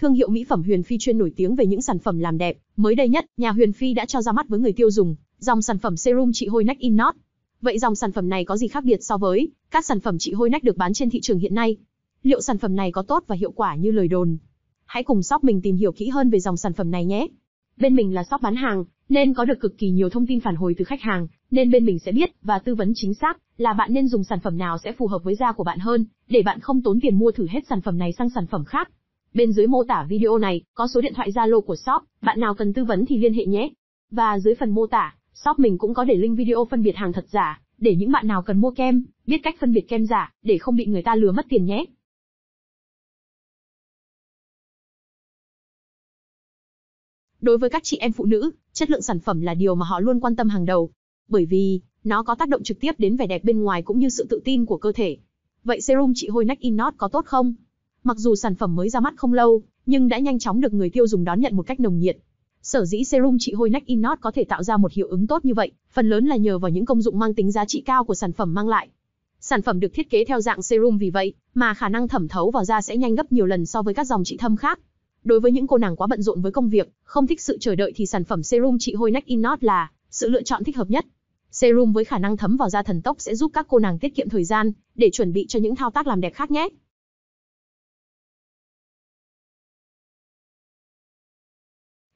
thương hiệu mỹ phẩm Huyền Phi chuyên nổi tiếng về những sản phẩm làm đẹp. Mới đây nhất, nhà Huyền Phi đã cho ra mắt với người tiêu dùng dòng sản phẩm serum trị hôi nách Innot. Vậy dòng sản phẩm này có gì khác biệt so với các sản phẩm trị hôi nách được bán trên thị trường hiện nay? Liệu sản phẩm này có tốt và hiệu quả như lời đồn? Hãy cùng shop mình tìm hiểu kỹ hơn về dòng sản phẩm này nhé. Bên mình là shop bán hàng, nên có được cực kỳ nhiều thông tin phản hồi từ khách hàng, nên bên mình sẽ biết và tư vấn chính xác là bạn nên dùng sản phẩm nào sẽ phù hợp với da của bạn hơn, để bạn không tốn tiền mua thử hết sản phẩm này sang sản phẩm khác. Bên dưới mô tả video này có số điện thoại Zalo của shop, bạn nào cần tư vấn thì liên hệ nhé. Và dưới phần mô tả, shop mình cũng có để link video phân biệt hàng thật giả, để những bạn nào cần mua kem, biết cách phân biệt kem giả để không bị người ta lừa mất tiền nhé. Đối với các chị em phụ nữ, chất lượng sản phẩm là điều mà họ luôn quan tâm hàng đầu, bởi vì nó có tác động trực tiếp đến vẻ đẹp bên ngoài cũng như sự tự tin của cơ thể. Vậy serum trị hôi nách Inot có tốt không? Mặc dù sản phẩm mới ra mắt không lâu, nhưng đã nhanh chóng được người tiêu dùng đón nhận một cách nồng nhiệt. Sở dĩ serum trị hôi nách Inot có thể tạo ra một hiệu ứng tốt như vậy, phần lớn là nhờ vào những công dụng mang tính giá trị cao của sản phẩm mang lại. Sản phẩm được thiết kế theo dạng serum vì vậy, mà khả năng thẩm thấu vào da sẽ nhanh gấp nhiều lần so với các dòng trị thâm khác. Đối với những cô nàng quá bận rộn với công việc, không thích sự chờ đợi thì sản phẩm serum trị hôi nách Inot là sự lựa chọn thích hợp nhất. Serum với khả năng thấm vào da thần tốc sẽ giúp các cô nàng tiết kiệm thời gian để chuẩn bị cho những thao tác làm đẹp khác nhé.